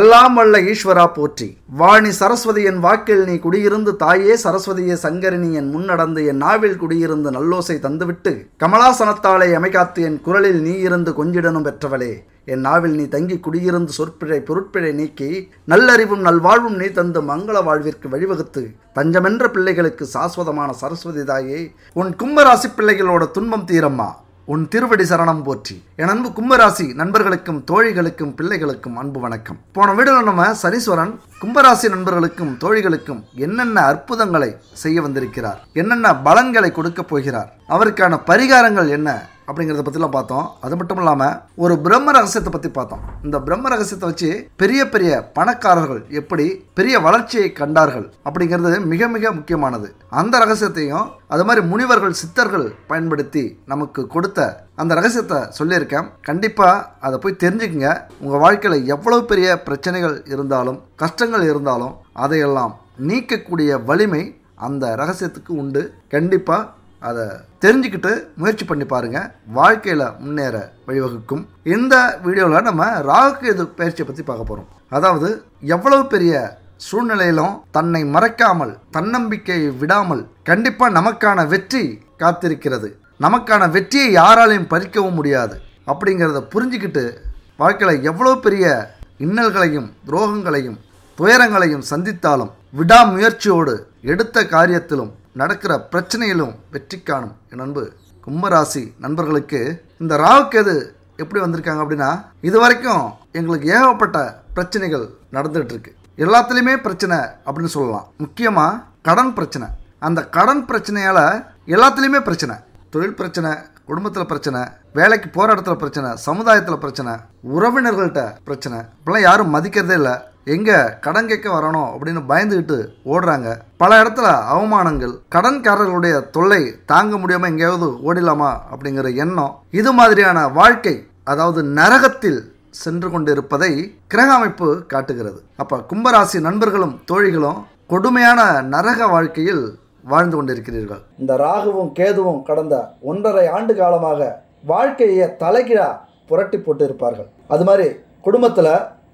எல்லாம் வல்ல ஈஸ்வரா போற்றி வாணி சரஸ்வதியின் வாக்கில் நீ குடியிருந்து தாயே சரஸ்வதியே சங்கரிணி என் முன்னடந்து என் நாவில் குடியிருந்து நல்லோசை தந்துவிட்டு கமலாசனத்தாலே அமைக்காத்து என் குரலில் நீ இருந்து கொஞ்சிடனும் பெற்றவளே என் நாவில் நீ தங்கி குடியிருந்து சொற்பிழை பொருட்பிழை நீக்கி நல்லறிவும் நல்வாழ்வும் நீ தந்து மங்கள வாழ்விற்கு வழிவகுத்து தஞ்சமென்ற பிள்ளைகளுக்கு சாஸ்வதமான சரஸ்வதி தாயே உன் கும்பராசி பிள்ளைகளோட துன்பம் தீரம்மா உன் திருவடி சரணம் போற்றி என் அன்பு கும்பராசி நண்பர்களுக்கும் தோழிகளுக்கும் பிள்ளைகளுக்கும் அன்பு வணக்கம் போன வீடு நம்ம சனீஸ்வரன் கும்பராசி நண்பர்களுக்கும் தோழிகளுக்கும் என்னென்ன அற்புதங்களை செய்ய வந்திருக்கிறார் என்னென்ன பலன்களை கொடுக்க போகிறார் அவருக்கான பரிகாரங்கள் என்ன அப்படிங்கிறத பத்திலாம் பார்த்தோம் அது மட்டும் இல்லாமல் ஒரு பிரம்ம ரகசியத்தை பற்றி பார்த்தோம் இந்த பிரம்ம ரகசியத்தை வச்சு பெரிய பெரிய பணக்காரர்கள் எப்படி பெரிய வளர்ச்சியை கண்டார்கள் அப்படிங்கிறது மிக மிக முக்கியமானது அந்த ரகசியத்தையும் அது மாதிரி முனிவர்கள் சித்தர்கள் பயன்படுத்தி நமக்கு கொடுத்த அந்த ரகசியத்தை சொல்லியிருக்கேன் கண்டிப்பாக அதை போய் தெரிஞ்சுக்கங்க உங்கள் வாழ்க்கையில் எவ்வளவு பெரிய பிரச்சனைகள் இருந்தாலும் கஷ்டங்கள் இருந்தாலும் அதையெல்லாம் நீக்கக்கூடிய வலிமை அந்த ரகசியத்துக்கு உண்டு கண்டிப்பாக அதை தெரிஞ்சுக்கிட்டு முயற்சி பண்ணி பாருங்கள் வாழ்க்கையில் முன்னேற வழிவகுக்கும் இந்த வீடியோவில் நம்ம ராகுகேது பயிற்சியை பற்றி பார்க்க போகிறோம் அதாவது எவ்வளவு பெரிய சூழ்நிலையிலும் தன்னை மறைக்காமல் தன்னம்பிக்கையை விடாமல் கண்டிப்பாக நமக்கான வெற்றி காத்திருக்கிறது நமக்கான வெற்றியை யாராலையும் பறிக்கவும் முடியாது அப்படிங்கிறத புரிஞ்சுக்கிட்டு வாழ்க்கையில் எவ்வளோ பெரிய இன்னல்களையும் துரோகங்களையும் துயரங்களையும் சந்தித்தாலும் விடாமுயற்சியோடு எடுத்த காரியத்திலும் நடக்கிற பிரச்சனையிலும் வெற்றி காணும் என் அன்பு கும்பராசி நண்பர்களுக்கு இந்த ராவுக்கேது எப்படி வந்திருக்காங்க அப்படின்னா இது வரைக்கும் எங்களுக்கு ஏகப்பட்ட பிரச்சனைகள் நடந்துகிட்டு இருக்கு எல்லாத்துலேயுமே பிரச்சனை அப்படின்னு சொல்லலாம் முக்கியமாக கடன் பிரச்சனை அந்த கடன் பிரச்சனையால் எல்லாத்துலேயுமே பிரச்சனை தொழில் பிரச்சனை குடும்பத்தில் பிரச்சனை வேலைக்கு போகிற இடத்துல பிரச்சனை சமுதாயத்தில் பிரச்சனை உறவினர்கள்ட்ட பிரச்சனை இப்பெல்லாம் யாரும் மதிக்கிறதே இல்லை எங்கே கடன் கேட்க வரணும் அப்படின்னு பயந்துக்கிட்டு ஓடுறாங்க பல இடத்துல அவமானங்கள் கடன்காரர்களுடைய தொல்லை தாங்க முடியாமல் எங்கேயாவது ஓடிடலாமா அப்படிங்கிற எண்ணம் இது மாதிரியான வாழ்க்கை அதாவது நரகத்தில் சென்று கொண்டிருப்பதை கிரக அமைப்பு காட்டுகிறது அப்போ கும்பராசி நண்பர்களும் தோழிகளும் கொடுமையான நரக வாழ்க்கையில் வாழ்ந்து கொண்டிருக்கிறீர்கள் இந்த ராகுவும் கேதுவும் கடந்த ஒன்றரை ஆண்டு காலமாக வாழ்க்கையை தலைகீழா புரட்டி போட்டு இருப்பார்கள் அது மாதிரி குடும்பத்தில்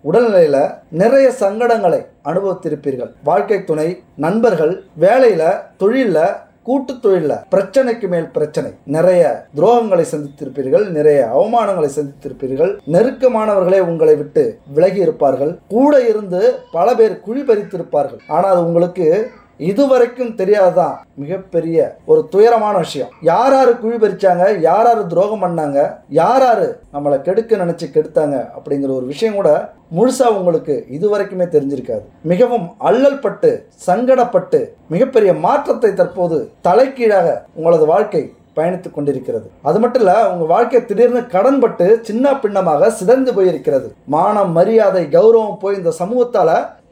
உடல்நிலையில் நிறைய சங்கடங்களை அனுபவித்திருப்பீர்கள் வாழ்க்கை துணை நண்பர்கள் வேலையில் தொழிலில் கூட்டு தொழிலில் பிரச்சனைக்கு மேல் பிரச்சனை நிறைய துரோகங்களை சந்தித்திருப்பீர்கள் நிறைய அவமானங்களை சந்தித்திருப்பீர்கள் நெருக்கமானவர்களே உங்களை விட்டு விலகி இருப்பார்கள் கூட இருந்து பல பேர் குழி பறித்திருப்பார்கள் ஆனால் உங்களுக்கு இதுவரைக்கும் தெரியாதுதான் மிகப்பெரிய ஒரு துயரமான விஷயம் யார் யாரு குழி பறிச்சாங்க யார் யார் துரோகம் பண்ணாங்க யார் யாரு நம்மளை கெடுக்க நினச்சி கெடுத்தாங்க அப்படிங்கிற ஒரு விஷயம் கூட முழுசாக உங்களுக்கு இதுவரைக்குமே தெரிஞ்சிருக்காது மிகவும் அல்லல் பட்டு சங்கடப்பட்டு மிகப்பெரிய மாற்றத்தை தற்போது தலைக்கீழாக உங்களது வாழ்க்கை பயணித்துக் கொண்டிருக்கிறது அது மட்டும் இல்ல உங்க வாழ்க்கை திடீர்னு கடன்பட்டு சின்ன பின்னமாக சிதைந்து போயிருக்கிறது மானம் மரியாதை கௌரவம் போய் இந்த சமூகத்தால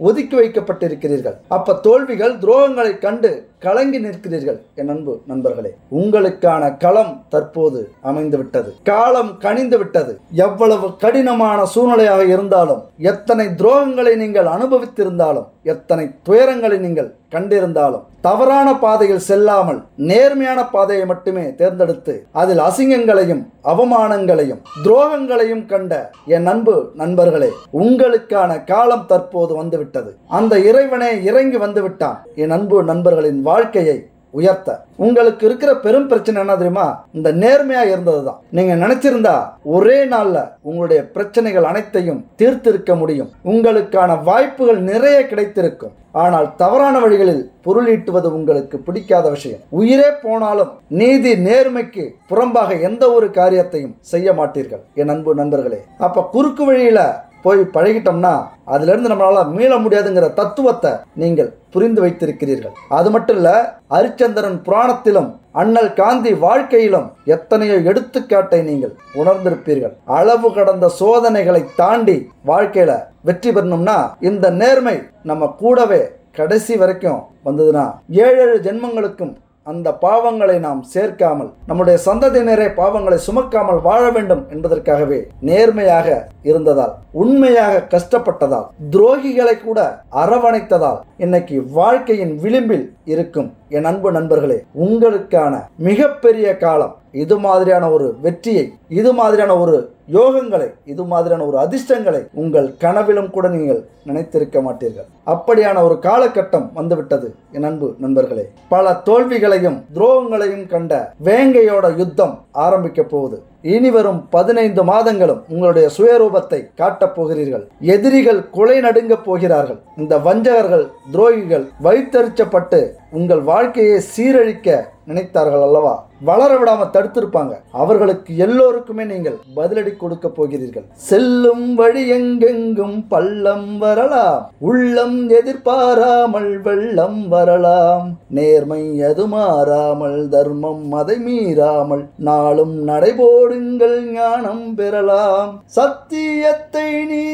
ஒதுக்கி வைக்கப்பட்டிருக்கிறீர்கள் அப்ப தோல்விகள் துரோகங்களை கண்டு கலங்கி நிற்கிறீர்கள் என் அன்பு நண்பர்களே உங்களுக்கான களம் தற்போது அமைந்து விட்டது காலம் கனிந்து விட்டது எவ்வளவு கடினமான சூழ்நிலையாக இருந்தாலும் எத்தனை துரோகங்களை நீங்கள் அனுபவித்திருந்தாலும் எத்தனை துயரங்களை நீங்கள் கண்டிருந்தாலும் தவறான பாதையில் செல்லாமல் நேர்மையான பாதையை மட்டுமே தேர்ந்தெடுத்து அதில் அசிங்கங்களையும் அவமானங்களையும் துரோகங்களையும் கண்ட என் அன்பு நண்பர்களே உங்களுக்கான காலம் தற்போது வந்துவிட்டது விட்டது அந்த இறைவனே இறங்கி வந்து விட்டான் என் அன்பு நண்பர்களின் வாழ்க்கையை உயர்த்த உங்களுக்கு இருக்கிற பெரும் பிரச்சனை என்ன தெரியுமா இந்த நேர்மையா இருந்ததுதான் நீங்க நினைச்சிருந்தா ஒரே நாள்ல உங்களுடைய பிரச்சனைகள் அனைத்தையும் தீர்த்திருக்க முடியும் உங்களுக்கான வாய்ப்புகள் நிறைய கிடைத்திருக்கும் ஆனால் தவறான வழிகளில் பொருளீட்டுவது உங்களுக்கு பிடிக்காத விஷயம் உயிரே போனாலும் நீதி நேர்மைக்கு புறம்பாக எந்த ஒரு காரியத்தையும் செய்ய மாட்டீர்கள் என் அன்பு நண்பர்களே அப்ப குறுக்கு வழியில போய் பழகிட்டோம்னா அதிலிருந்து நம்மளால் மீள முடியாதுங்கிற தத்துவத்தை நீங்கள் புரிந்து வைத்திருக்கிறீர்கள் அது மட்டும் இல்ல ஹரிச்சந்திரன் புராணத்திலும் அண்ணல் காந்தி வாழ்க்கையிலும் எத்தனையோ எடுத்துக்காட்டை நீங்கள் உணர்ந்திருப்பீர்கள் அளவு கடந்த சோதனைகளை தாண்டி வாழ்க்கையில வெற்றி பெறணும்னா இந்த நேர்மை நம்ம கூடவே கடைசி வரைக்கும் வந்ததுன்னா ஏழு ஏழு ஜென்மங்களுக்கும் அந்த பாவங்களை நாம் சேர்க்காமல் நம்முடைய சந்ததியினரை பாவங்களை சுமக்காமல் வாழ வேண்டும் என்பதற்காகவே நேர்மையாக இருந்ததால் உண்மையாக கஷ்டப்பட்டதால் துரோகிகளை கூட அரவணைத்ததால் இன்னைக்கு வாழ்க்கையின் விளிம்பில் இருக்கும் என் அன்பு நண்பர்களே உங்களுக்கான மிகப்பெரிய காலம் இது மாதிரியான ஒரு வெற்றியை இது மாதிரியான ஒரு யோகங்களை இது மாதிரியான ஒரு அதிர்ஷ்டங்களை உங்கள் கனவிலும் கூட நீங்கள் நினைத்திருக்க மாட்டீர்கள் அப்படியான ஒரு காலகட்டம் வந்துவிட்டது என் அன்பு நண்பர்களே பல தோல்விகளையும் துரோகங்களையும் கண்ட வேங்கையோட யுத்தம் ஆரம்பிக்க போகுது இனி வரும் பதினைந்து மாதங்களும் உங்களுடைய சுயரூபத்தை காட்டப் போகிறீர்கள் எதிரிகள் கொலை நடுங்கப் போகிறார்கள் இந்த வஞ்சகர்கள் துரோகிகள் வைத்தறிச்சப்பட்டு உங்கள் வாழ்க்கையை சீரழிக்க நினைத்தார்கள் அல்லவா வளர விடாம தடுத்திருப்பாங்க அவர்களுக்கு எல்லோருக்குமே நீங்கள் பதிலடி கொடுக்க போகிறீர்கள் செல்லும் வழி எங்கெங்கும் பள்ளம் வரலாம் உள்ளம் எதிர்பாராமல் வெள்ளம் வரலாம் நேர்மை அது மாறாமல் தர்மம் அதை மீறாமல் நாளும் நடைபோடுங்கள் ஞானம் பெறலாம் சத்தியத்தை நீ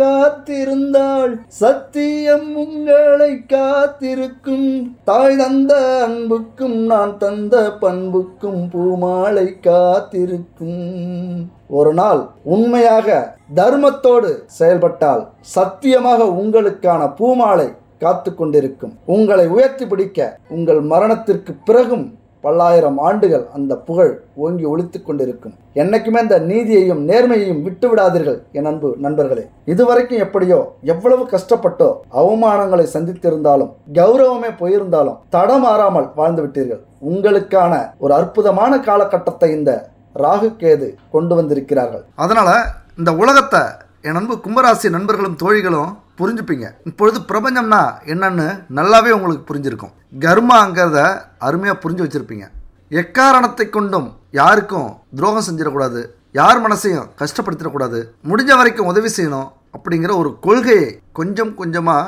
காத்திருந்தால் சத்தியம் உங்களை காத்திருக்கும் தா தாய் தந்த அன்புக்கும் நான் தந்த பண்புக்கும் பூமாலை காத்திருக்கும் ஒரு நாள் உண்மையாக தர்மத்தோடு செயல்பட்டால் சத்தியமாக உங்களுக்கான பூமாலை காத்து கொண்டிருக்கும் உங்களை உயர்த்தி பிடிக்க உங்கள் மரணத்திற்கு பிறகும் பல்லாயிரம் ஆண்டுகள் அந்த புகழ் ஓங்கி ஒழித்து கொண்டிருக்கும் என்னைக்குமே அந்த நீதியையும் நேர்மையையும் விட்டு விடாதீர்கள் என் அன்பு நண்பர்களே இதுவரைக்கும் எப்படியோ எவ்வளவு கஷ்டப்பட்டோ அவமானங்களை சந்தித்திருந்தாலும் கௌரவமே போயிருந்தாலும் தடமாறாமல் வாழ்ந்து விட்டீர்கள் உங்களுக்கான ஒரு அற்புதமான காலகட்டத்தை இந்த ராகு கேது கொண்டு வந்திருக்கிறார்கள் அதனால இந்த உலகத்தை என் அன்பு கும்பராசி நண்பர்களும் தோழிகளும் புரிஞ்சுப்பீங்க இப்பொழுது பிரபஞ்சம்னா என்னன்னு நல்லாவே உங்களுக்கு புரிஞ்சிருக்கும் கர்மாங்கிறத அருமையாக புரிஞ்சு வச்சுருப்பீங்க எக்காரணத்தை கொண்டும் யாருக்கும் துரோகம் செஞ்சிடக்கூடாது யார் மனசையும் கஷ்டப்படுத்திடக்கூடாது முடிஞ்ச வரைக்கும் உதவி செய்யணும் அப்படிங்கிற ஒரு கொள்கையை கொஞ்சம் கொஞ்சமாக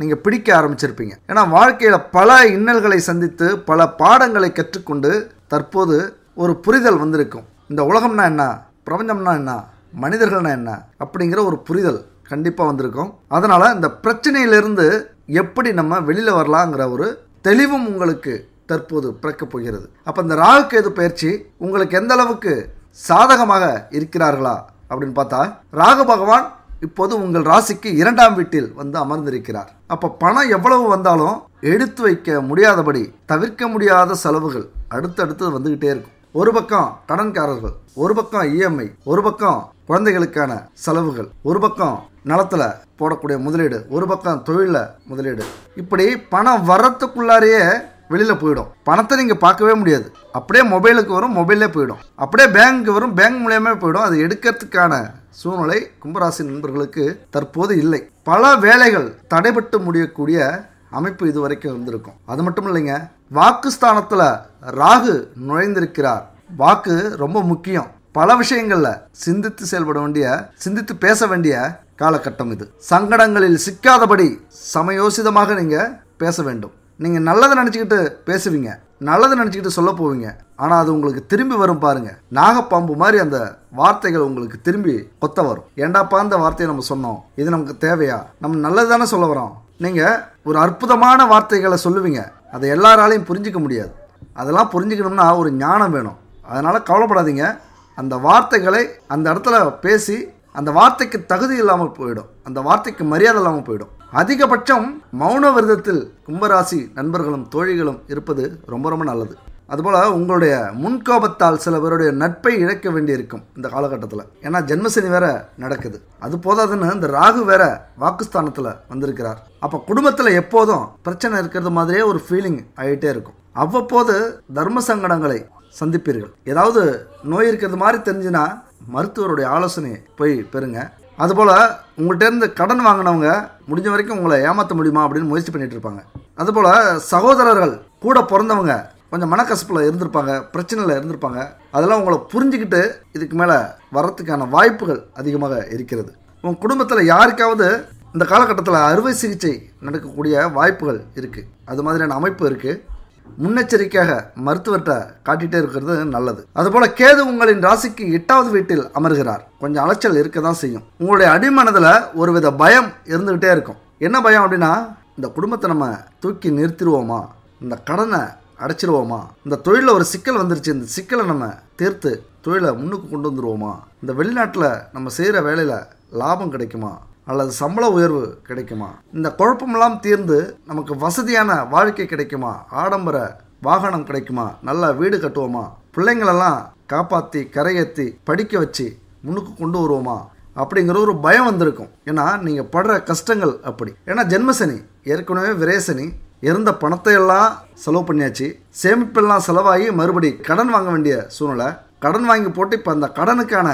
நீங்கள் பிடிக்க ஆரம்பிச்சிருப்பீங்க ஏன்னா வாழ்க்கையில் பல இன்னல்களை சந்தித்து பல பாடங்களை கற்றுக்கொண்டு தற்போது ஒரு புரிதல் வந்திருக்கும் இந்த உலகம்னா என்ன பிரபஞ்சம்னா என்ன மனிதர்கள்னா என்ன அப்படிங்கிற ஒரு புரிதல் கண்டிப்பாக வந்திருக்கும் அதனால் இந்த பிரச்சனையிலிருந்து எப்படி நம்ம வெளியில் வரலாங்கிற ஒரு தெளிவும் உங்களுக்கு தற்போது பிறக்கப் போகிறது அப்போ இந்த ராகுக்கேது பயிற்சி உங்களுக்கு எந்த அளவுக்கு சாதகமாக இருக்கிறார்களா அப்படின்னு பார்த்தா ராகு பகவான் இப்போது உங்கள் ராசிக்கு இரண்டாம் வீட்டில் வந்து அமர்ந்திருக்கிறார் அப்போ பணம் எவ்வளவு வந்தாலும் எடுத்து வைக்க முடியாதபடி தவிர்க்க முடியாத செலவுகள் அடுத்தடுத்து வந்துக்கிட்டே இருக்கும் ஒரு பக்கம் கடன்காரர்கள் ஒரு பக்கம் இஎம்ஐ ஒரு பக்கம் குழந்தைகளுக்கான செலவுகள் ஒரு பக்கம் நிலத்தில் போடக்கூடிய முதலீடு ஒரு பக்கம் தொழிலில் முதலீடு இப்படி பணம் வர்றதுக்குள்ளாரையே வெளியில் போயிடும் பணத்தை நீங்கள் பார்க்கவே முடியாது அப்படியே மொபைலுக்கு வரும் மொபைலே போயிடும் அப்படியே பேங்க்கு வரும் பேங்க் மூலியமே போயிடும் அது எடுக்கிறதுக்கான சூழ்நிலை கும்பராசி நண்பர்களுக்கு தற்போது இல்லை பல வேலைகள் தடைபட்டு முடியக்கூடிய அமைப்பு இதுவரைக்கும் இருந்திருக்கும் அது மட்டும் இல்லைங்க வாக்குஸ்தானத்தில் ராகு நுழைந்திருக்கிறார் வாக்கு ரொம்ப முக்கியம் பல விஷயங்களில் சிந்தித்து செயல்பட வேண்டிய சிந்தித்து பேச வேண்டிய காலகட்டம் இது சங்கடங்களில் சிக்காதபடி சமயோசிதமாக நீங்கள் பேச வேண்டும் நீங்கள் நல்லதை நினச்சிக்கிட்டு பேசுவீங்க நல்லதை நினச்சிக்கிட்டு சொல்ல போவீங்க ஆனால் அது உங்களுக்கு திரும்பி வரும் பாருங்க நாகப்பாம்பு மாதிரி அந்த வார்த்தைகள் உங்களுக்கு திரும்பி கொத்த வரும் ஏண்டாப்பா அந்த வார்த்தையை நம்ம சொன்னோம் இது நமக்கு தேவையா நம்ம நல்லது தானே சொல்ல வரோம் நீங்கள் ஒரு அற்புதமான வார்த்தைகளை சொல்லுவீங்க அதை எல்லாராலையும் புரிஞ்சிக்க முடியாது அதெல்லாம் புரிஞ்சுக்கணும்னா ஒரு ஞானம் வேணும் அதனால் கவலைப்படாதீங்க அந்த வார்த்தைகளை அந்த இடத்துல பேசி அந்த வார்த்தைக்கு தகுதி இல்லாமல் போயிடும் அந்த வார்த்தைக்கு மரியாதை இல்லாமல் போயிடும் அதிகபட்சம் மௌன விரதத்தில் கும்பராசி நண்பர்களும் தோழிகளும் இருப்பது ரொம்ப ரொம்ப நல்லது அதுபோல் உங்களுடைய முன்கோபத்தால் சில பேருடைய நட்பை இழக்க வேண்டியிருக்கும் இந்த காலகட்டத்தில் ஏன்னா ஜென்மசனி வேற நடக்குது அது போதாதுன்னு இந்த ராகு வேற வாக்குஸ்தானத்தில் வந்திருக்கிறார் அப்போ குடும்பத்தில் எப்போதும் பிரச்சனை இருக்கிறது மாதிரியே ஒரு ஃபீலிங் ஆகிட்டே இருக்கும் அவ்வப்போது தர்ம சங்கடங்களை சந்திப்பீர்கள் ஏதாவது நோய் இருக்கிறது மாதிரி தெரிஞ்சுன்னா மருத்துவருடைய ஆலோசனை போய் பெறுங்க அதுபோல் உங்கள்கிட்டேருந்து கடன் வாங்கினவங்க முடிஞ்ச வரைக்கும் உங்களை ஏமாற்ற முடியுமா அப்படின்னு முயற்சி பண்ணிகிட்டு இருப்பாங்க அதுபோல் சகோதரர்கள் கூட பிறந்தவங்க கொஞ்சம் மனக்கசப்பில் இருந்திருப்பாங்க பிரச்சனையில் இருந்திருப்பாங்க அதெல்லாம் உங்களை புரிஞ்சுக்கிட்டு இதுக்கு மேலே வர்றதுக்கான வாய்ப்புகள் அதிகமாக இருக்கிறது உங்கள் குடும்பத்தில் யாருக்காவது இந்த காலகட்டத்தில் அறுவை சிகிச்சை நடக்கக்கூடிய வாய்ப்புகள் இருக்குது அது மாதிரியான அமைப்பு இருக்குது முன்னெச்சரிக்கையாக மருத்துவர்கிட்ட காட்டிகிட்டே இருக்கிறது நல்லது அதுபோல் கேது உங்களின் ராசிக்கு எட்டாவது வீட்டில் அமர்கிறார் கொஞ்சம் அலைச்சல் இருக்க தான் செய்யும் உங்களுடைய அடிமனதில் ஒருவித பயம் இருந்துக்கிட்டே இருக்கும் என்ன பயம் அப்படின்னா இந்த குடும்பத்தை நம்ம தூக்கி நிறுத்திடுவோமா இந்த கடனை அடைச்சிருவோமா இந்த தொழிலில் ஒரு சிக்கல் வந்துருச்சு இந்த சிக்கலை நம்ம தீர்த்து தொழிலை முன்னுக்கு கொண்டு வந்துடுவோமா இந்த வெளிநாட்டில் நம்ம செய்கிற வேலையில் லாபம் கிடைக்குமா அல்லது சம்பள உயர்வு கிடைக்குமா இந்த குழப்பமெல்லாம் தீர்ந்து நமக்கு வசதியான வாழ்க்கை கிடைக்குமா ஆடம்பர வாகனம் கிடைக்குமா நல்லா வீடு கட்டுவோமா பிள்ளைங்களெல்லாம் காப்பாற்றி கரையேற்றி படிக்க வச்சு முன்னுக்கு கொண்டு வருவோமா அப்படிங்கிற ஒரு பயம் வந்திருக்கும் ஏன்னா நீங்கள் படுற கஷ்டங்கள் அப்படி ஏன்னா ஜென்மசனி ஏற்கனவே விரேசனி இருந்த பணத்தை எல்லாம் செலவு பண்ணியாச்சு சேமிப்பெல்லாம் செலவாகி மறுபடி கடன் வாங்க வேண்டிய சூழ்நிலை கடன் வாங்கி போட்டு இப்போ அந்த கடனுக்கான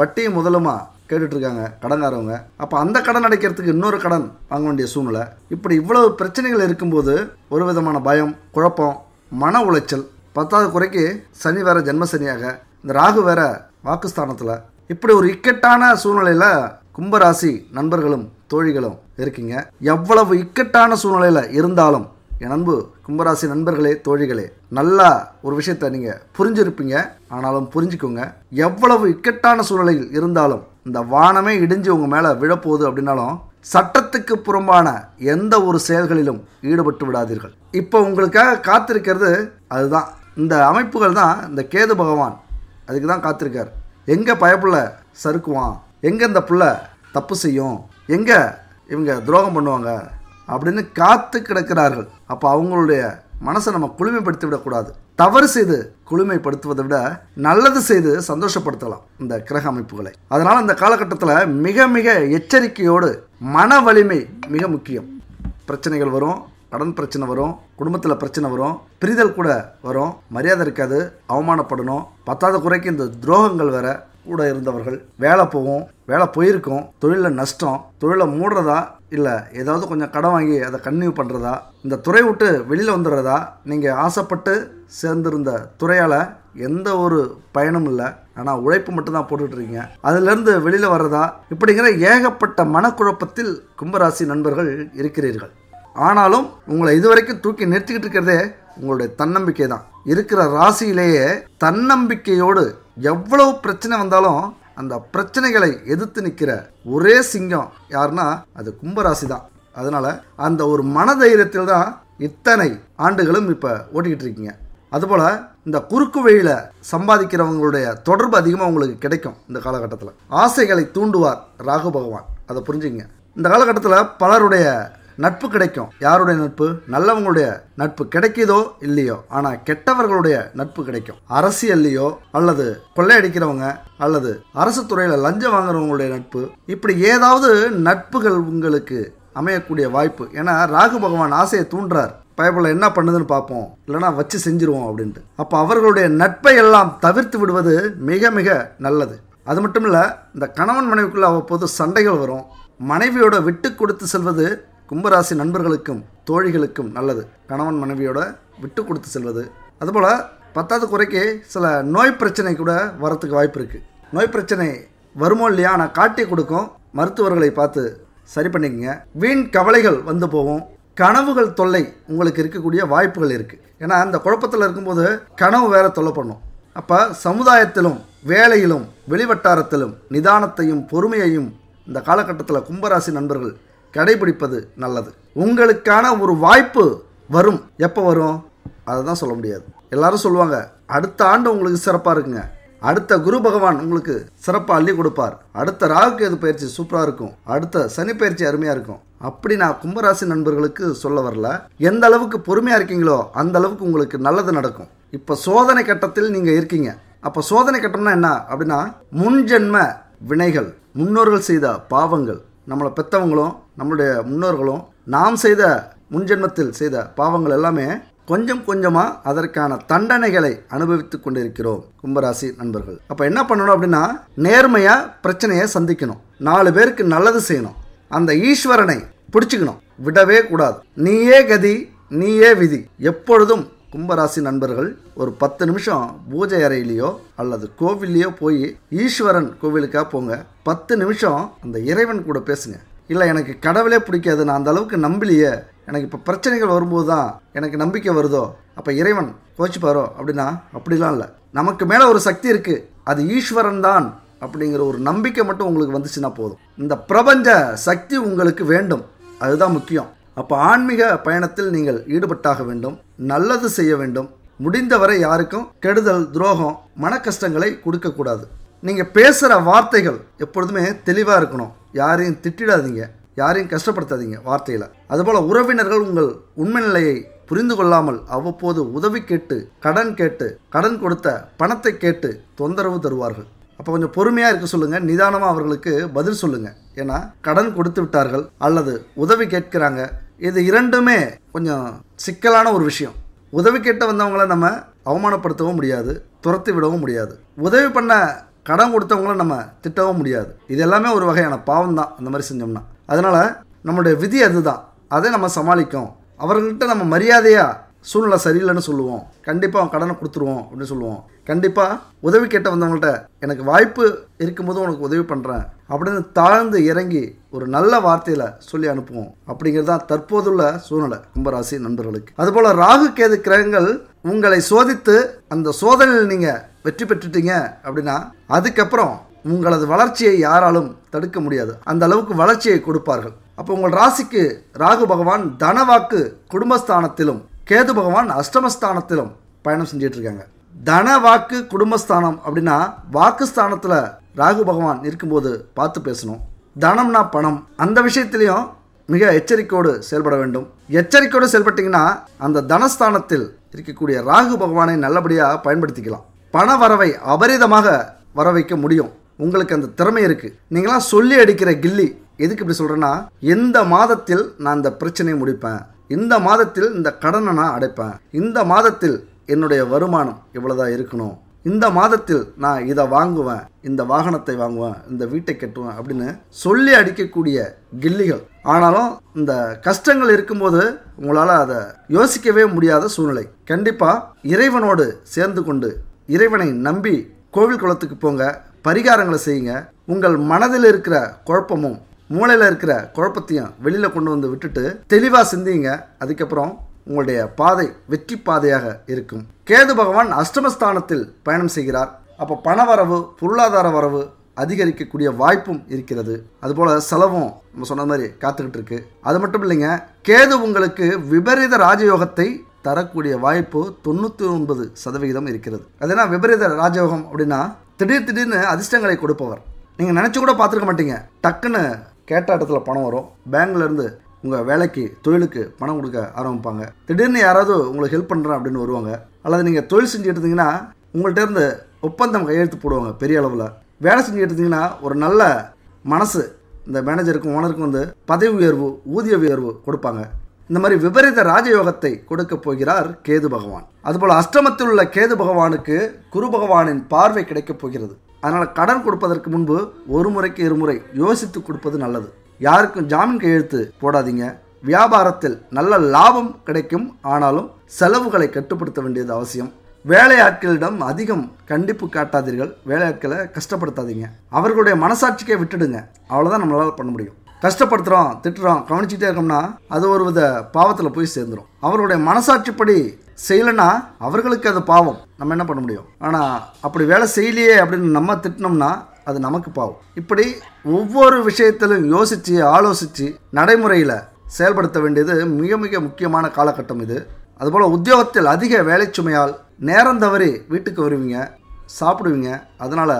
வட்டியும் முதலுமா கேட்டுட்ருக்காங்க கடங்காரவங்க அப்போ அந்த கடன் அடைக்கிறதுக்கு இன்னொரு கடன் வாங்க வேண்டிய சூழ்நிலை இப்படி இவ்வளவு பிரச்சனைகள் இருக்கும்போது ஒரு விதமான பயம் குழப்பம் மன உளைச்சல் பத்தாவது குறைக்கு சனி வேற ஜென்மசனியாக இந்த ராகு வேற வாக்குஸ்தானத்தில் இப்படி ஒரு இக்கட்டான சூழ்நிலையில் கும்பராசி நண்பர்களும் தோழிகளும் இருக்கீங்க எவ்வளவு இக்கட்டான சூழ்நிலையில் இருந்தாலும் என் அன்பு கும்பராசி நண்பர்களே தோழிகளே நல்லா ஒரு விஷயத்தை நீங்கள் புரிஞ்சிருப்பீங்க ஆனாலும் புரிஞ்சுக்கோங்க எவ்வளவு இக்கட்டான சூழ்நிலையில் இருந்தாலும் இந்த வானமே இடிஞ்சு உங்கள் மேலே விழப்போகுது அப்படின்னாலும் சட்டத்துக்கு புறம்பான எந்த ஒரு செயல்களிலும் ஈடுபட்டு விடாதீர்கள் இப்போ உங்களுக்காக காத்திருக்கிறது அதுதான் இந்த அமைப்புகள் தான் இந்த கேது பகவான் அதுக்கு தான் காத்திருக்கார் எங்கே பயப்புள்ள சறுக்குவான் எங்கே இந்த புள்ள தப்பு செய்யும் எங்கே இவங்க துரோகம் பண்ணுவாங்க அப்படின்னு காத்து கிடக்கிறார்கள் அப்போ அவங்களுடைய மனசை நம்ம குளுமைப்படுத்தி விடக்கூடாது தவறு செய்து குளுமைப்படுத்துவதை விட நல்லது செய்து சந்தோஷப்படுத்தலாம் இந்த கிரக அமைப்புகளை அதனால் இந்த காலகட்டத்தில் மிக மிக எச்சரிக்கையோடு மன வலிமை மிக முக்கியம் பிரச்சனைகள் வரும் கடன் பிரச்சனை வரும் குடும்பத்தில் பிரச்சனை வரும் பிரிதல் கூட வரும் மரியாதை இருக்காது அவமானப்படணும் பத்தாவது குறைக்கு இந்த துரோகங்கள் வேற கூட இருந்தவர்கள் வேலை போவோம் வேலை போயிருக்கோம் தொழிலில் நஷ்டம் தொழிலை மூடுறதா இல்லை ஏதாவது கொஞ்சம் கடன் வாங்கி அதை கன்னியூ பண்ணுறதா இந்த துறை விட்டு வெளியில் வந்துடுறதா நீங்கள் ஆசைப்பட்டு சேர்ந்திருந்த துறையால் எந்த ஒரு பயனும் இல்லை ஆனால் உழைப்பு மட்டும்தான் போட்டுட்ருக்கீங்க அதுலேருந்து வெளியில் வர்றதா இப்படிங்கிற ஏகப்பட்ட மனக்குழப்பத்தில் கும்பராசி நண்பர்கள் இருக்கிறீர்கள் ஆனாலும் உங்களை இதுவரைக்கும் தூக்கி நிறுத்திக்கிட்டு இருக்கிறதே உங்களுடைய தன்னம்பிக்கை தான் இருக்கிற ராசியிலேயே தன்னம்பிக்கையோடு எவ்வளவு பிரச்சனை வந்தாலும் அந்த பிரச்சனைகளை எதிர்த்து நிற்கிற ஒரே சிங்கம் யாருன்னா அது கும்பராசி தான் அதனால் அந்த ஒரு மனதைரியத்தில் தான் இத்தனை ஆண்டுகளும் இப்போ ஓட்டிக்கிட்டு இருக்கீங்க அதுபோல் இந்த குறுக்கு வழியில் சம்பாதிக்கிறவங்களுடைய தொடர்பு அதிகமாக உங்களுக்கு கிடைக்கும் இந்த காலகட்டத்தில் ஆசைகளை தூண்டுவார் ராகு பகவான் அதை புரிஞ்சுங்க இந்த காலகட்டத்தில் பலருடைய நட்பு கிடைக்கும் யாருடைய நட்பு நல்லவங்களுடைய நட்பு கிடைக்குதோ இல்லையோ ஆனால் கெட்டவர்களுடைய நட்பு கிடைக்கும் அரசியல்லையோ அல்லது கொள்ளையடிக்கிறவங்க அல்லது அரசு துறையில் லஞ்சம் வாங்குறவங்களுடைய நட்பு இப்படி ஏதாவது நட்புகள் உங்களுக்கு அமையக்கூடிய வாய்ப்பு ஏன்னா ராகு பகவான் ஆசையை தூண்டுறார் பைபிளில் என்ன பண்ணுதுன்னு பார்ப்போம் இல்லைனா வச்சு செஞ்சிருவோம் அப்படின்ட்டு அப்போ அவர்களுடைய நட்பை எல்லாம் தவிர்த்து விடுவது மிக மிக நல்லது அது மட்டும் இல்லை இந்த கணவன் மனைவிக்குள்ளே அவ்வப்போது சண்டைகள் வரும் மனைவியோட விட்டு கொடுத்து செல்வது கும்பராசி நண்பர்களுக்கும் தோழிகளுக்கும் நல்லது கணவன் மனைவியோட விட்டு கொடுத்து செல்வது அதுபோல் பத்தாவது குறைக்கு சில நோய் பிரச்சனை கூட வரத்துக்கு வாய்ப்பு இருக்குது நோய் பிரச்சனை வருமோ இல்லையா ஆனால் காட்டி கொடுக்கும் மருத்துவர்களை பார்த்து சரி பண்ணிக்கங்க வீண் கவலைகள் வந்து போகும் கனவுகள் தொல்லை உங்களுக்கு இருக்கக்கூடிய வாய்ப்புகள் இருக்குது ஏன்னா அந்த குழப்பத்தில் இருக்கும்போது கனவு வேற தொல்லை பண்ணும் அப்போ சமுதாயத்திலும் வேலையிலும் வெளிவட்டாரத்திலும் நிதானத்தையும் பொறுமையையும் இந்த காலகட்டத்தில் கும்பராசி நண்பர்கள் கடைபிடிப்பது நல்லது உங்களுக்கான ஒரு வாய்ப்பு வரும் எப்போ வரும் அதை தான் சொல்ல முடியாது எல்லாரும் சொல்லுவாங்க அடுத்த ஆண்டு உங்களுக்கு சிறப்பாக இருக்குங்க அடுத்த குரு பகவான் உங்களுக்கு சிறப்பாக அள்ளி கொடுப்பார் அடுத்த ராகு பயிற்சி சூப்பராக இருக்கும் அடுத்த சனி பயிற்சி அருமையாக இருக்கும் அப்படி நான் கும்பராசி நண்பர்களுக்கு சொல்ல வரல எந்த அளவுக்கு பொறுமையாக இருக்கீங்களோ அந்த அளவுக்கு உங்களுக்கு நல்லது நடக்கும் இப்போ சோதனை கட்டத்தில் நீங்கள் இருக்கீங்க அப்போ சோதனை கட்டம்னா என்ன அப்படின்னா முன்ஜென்ம வினைகள் முன்னோர்கள் செய்த பாவங்கள் நம்மளை பெற்றவங்களும் நம்மளுடைய முன்னோர்களும் நாம் செய்த முன்ஜென்மத்தில் செய்த பாவங்கள் எல்லாமே கொஞ்சம் கொஞ்சமாக அதற்கான தண்டனைகளை அனுபவித்து கொண்டிருக்கிறோம் கும்பராசி நண்பர்கள் அப்போ என்ன பண்ணணும் அப்படின்னா நேர்மையாக பிரச்சனையை சந்திக்கணும் நாலு பேருக்கு நல்லது செய்யணும் அந்த ஈஸ்வரனை பிடிச்சிக்கணும் விடவே கூடாது நீயே கதி நீயே விதி எப்பொழுதும் கும்பராசி நண்பர்கள் ஒரு பத்து நிமிஷம் பூஜை அறையிலேயோ அல்லது கோவில்லையோ போய் ஈஸ்வரன் கோவிலுக்காக போங்க பத்து நிமிஷம் அந்த இறைவன் கூட பேசுங்க இல்லை எனக்கு கடவுளே பிடிக்காது நான் அந்த அளவுக்கு நம்பலையே எனக்கு இப்போ பிரச்சனைகள் வரும்போது தான் எனக்கு நம்பிக்கை வருதோ அப்போ இறைவன் கோச்சிப்பாரோ அப்படின்னா அப்படிலாம் இல்லை நமக்கு மேலே ஒரு சக்தி இருக்குது அது ஈஸ்வரன் தான் அப்படிங்கிற ஒரு நம்பிக்கை மட்டும் உங்களுக்கு வந்துச்சுன்னா போதும் இந்த பிரபஞ்ச சக்தி உங்களுக்கு வேண்டும் அதுதான் முக்கியம் அப்போ ஆன்மீக பயணத்தில் நீங்கள் ஈடுபட்டாக வேண்டும் நல்லது செய்ய வேண்டும் முடிந்தவரை யாருக்கும் கெடுதல் துரோகம் மன கஷ்டங்களை கொடுக்கக்கூடாது நீங்கள் பேசுகிற வார்த்தைகள் எப்பொழுதுமே தெளிவாக இருக்கணும் யாரையும் திட்டிடாதீங்க யாரையும் கஷ்டப்படுத்தாதீங்க வார்த்தையில் அதுபோல் உறவினர்கள் உங்கள் உண்மை நிலையை புரிந்து கொள்ளாமல் அவ்வப்போது உதவி கேட்டு கடன் கேட்டு கடன் கொடுத்த பணத்தை கேட்டு தொந்தரவு தருவார்கள் அப்போ கொஞ்சம் பொறுமையாக இருக்க சொல்லுங்கள் நிதானமாக அவர்களுக்கு பதில் சொல்லுங்கள் ஏன்னா கடன் கொடுத்து விட்டார்கள் அல்லது உதவி கேட்கிறாங்க இது இரண்டுமே கொஞ்சம் சிக்கலான ஒரு விஷயம் உதவி கேட்ட வந்தவங்கள நம்ம அவமானப்படுத்தவும் முடியாது துரத்தி விடவும் முடியாது உதவி பண்ண கடன் கொடுத்தவங்கள நம்ம திட்டவும் முடியாது இது எல்லாமே ஒரு வகையான பாவம் தான் அந்த மாதிரி செஞ்சோம்னா அதனால் நம்மளுடைய விதி அதுதான் அதை நம்ம சமாளிக்கும் அவர்கள்ட்ட நம்ம மரியாதையாக சூழ்நிலை சரியில்லைன்னு சொல்லுவோம் கண்டிப்பாக அவன் கடனை கொடுத்துருவோம் அப்படின்னு சொல்லுவோம் கண்டிப்பாக உதவி கேட்ட வந்தவங்கள்ட்ட எனக்கு வாய்ப்பு இருக்கும்போது உனக்கு உதவி பண்ணுறேன் அப்படின்னு தாழ்ந்து இறங்கி ஒரு நல்ல வார்த்தையில் சொல்லி அனுப்புவோம் அப்படிங்கிறது தான் தற்போதுள்ள சூழ்நிலை கும்பராசி நண்பர்களுக்கு அதுபோல் ராகு கேது கிரகங்கள் உங்களை சோதித்து அந்த சோதனையில் நீங்கள் வெற்றி பெற்றுட்டீங்க அப்படின்னா அதுக்கப்புறம் உங்களது வளர்ச்சியை யாராலும் தடுக்க முடியாது அந்த அளவுக்கு வளர்ச்சியை கொடுப்பார்கள் அப்போ உங்கள் ராசிக்கு ராகு பகவான் தனவாக்கு குடும்பஸ்தானத்திலும் கேது பகவான் அஷ்டமஸ்தானத்திலும் பயணம் இருக்காங்க தன வாக்கு குடும்பஸ்தானம் அப்படின்னா வாக்குஸ்தானத்தில் ராகு பகவான் இருக்கும்போது பார்த்து பேசணும் தனம்னா பணம் அந்த விஷயத்திலையும் மிக எச்சரிக்கையோடு செயல்பட வேண்டும் எச்சரிக்கையோடு செயல்பட்டிங்கன்னா அந்த தனஸ்தானத்தில் இருக்கக்கூடிய ராகு பகவானை நல்லபடியாக பயன்படுத்திக்கலாம் பண வரவை அபரிதமாக வர வைக்க முடியும் உங்களுக்கு அந்த திறமை இருக்குது நீங்களாம் சொல்லி அடிக்கிற கில்லி எதுக்கு இப்படி சொல்கிறேன்னா எந்த மாதத்தில் நான் அந்த பிரச்சனையை முடிப்பேன் இந்த மாதத்தில் இந்த கடனை நான் அடைப்பேன் இந்த மாதத்தில் என்னுடைய வருமானம் இவ்வளோதான் இருக்கணும் இந்த மாதத்தில் நான் இதை வாங்குவேன் இந்த வாகனத்தை வாங்குவேன் இந்த வீட்டை கட்டுவேன் அப்படின்னு சொல்லி அடிக்கக்கூடிய கில்லிகள் ஆனாலும் இந்த கஷ்டங்கள் இருக்கும்போது உங்களால் அதை யோசிக்கவே முடியாத சூழ்நிலை கண்டிப்பாக இறைவனோடு சேர்ந்து கொண்டு இறைவனை நம்பி கோவில் குளத்துக்கு போங்க பரிகாரங்களை செய்யுங்க உங்கள் மனதில் இருக்கிற குழப்பமும் மூளையில் இருக்கிற குழப்பத்தையும் வெளியில் கொண்டு வந்து விட்டுட்டு தெளிவாக சிந்திங்க அதுக்கப்புறம் உங்களுடைய பாதை வெற்றி பாதையாக இருக்கும் கேது பகவான் அஷ்டமஸ்தானத்தில் பயணம் செய்கிறார் அப்போ பண வரவு பொருளாதார வரவு அதிகரிக்கக்கூடிய வாய்ப்பும் இருக்கிறது அதுபோல் செலவும் நம்ம சொன்ன மாதிரி காத்துக்கிட்டு இருக்கு அது மட்டும் இல்லைங்க கேது உங்களுக்கு விபரீத ராஜயோகத்தை தரக்கூடிய வாய்ப்பு தொண்ணூற்றி ஒன்பது சதவிகிதம் இருக்கிறது என்ன விபரீத ராஜயோகம் அப்படின்னா திடீர் திடீர்னு அதிர்ஷ்டங்களை கொடுப்பவர் நீங்கள் நினச்சி கூட பார்த்துருக்க மாட்டீங்க டக்குன்னு கேட்ட இடத்துல பணம் வரும் பேங்க்லேருந்து உங்கள் வேலைக்கு தொழிலுக்கு பணம் கொடுக்க ஆரம்பிப்பாங்க திடீர்னு யாராவது உங்களுக்கு ஹெல்ப் பண்ணுறேன் அப்படின்னு வருவாங்க அல்லது நீங்கள் தொழில் செஞ்சுட்டு இருந்தீங்கன்னா உங்கள்கிட்ட இருந்து ஒப்பந்தம் கையெழுத்து போடுவாங்க பெரிய அளவில் வேலை செஞ்சுட்டு இருந்தீங்கன்னா ஒரு நல்ல மனசு இந்த மேனேஜருக்கும் ஓனருக்கும் வந்து பதவி உயர்வு ஊதிய உயர்வு கொடுப்பாங்க இந்த மாதிரி விபரீத ராஜயோகத்தை கொடுக்க போகிறார் கேது பகவான் அதுபோல் அஷ்டமத்தில் உள்ள கேது பகவானுக்கு குரு பகவானின் பார்வை கிடைக்கப் போகிறது அதனால் கடன் கொடுப்பதற்கு முன்பு ஒரு முறைக்கு இருமுறை யோசித்து கொடுப்பது நல்லது யாருக்கும் ஜாமீன் கையெழுத்து போடாதீங்க வியாபாரத்தில் நல்ல லாபம் கிடைக்கும் ஆனாலும் செலவுகளை கட்டுப்படுத்த வேண்டியது அவசியம் வேலையாட்களிடம் அதிகம் கண்டிப்பு காட்டாதீர்கள் வேலையாட்களை கஷ்டப்படுத்தாதீங்க அவர்களுடைய மனசாட்சிக்கே விட்டுடுங்க அவ்வளோதான் நம்மளால் பண்ண முடியும் கஷ்டப்படுத்துகிறோம் திட்டுறோம் கவனிச்சுட்டே இருக்கோம்னா அது ஒரு வித பாவத்தில் போய் சேர்ந்துடும் அவருடைய மனசாட்சிப்படி செய்யலைன்னா அவர்களுக்கு அது பாவம் நம்ம என்ன பண்ண முடியும் ஆனால் அப்படி வேலை செய்யலையே அப்படின்னு நம்ம திட்டினோம்னா அது நமக்கு பாவம் இப்படி ஒவ்வொரு விஷயத்திலும் யோசித்து ஆலோசித்து நடைமுறையில் செயல்படுத்த வேண்டியது மிக மிக முக்கியமான காலகட்டம் இது அதுபோல் உத்தியோகத்தில் அதிக வேலை சுமையால் நேரம் தவறி வீட்டுக்கு வருவீங்க சாப்பிடுவீங்க அதனால்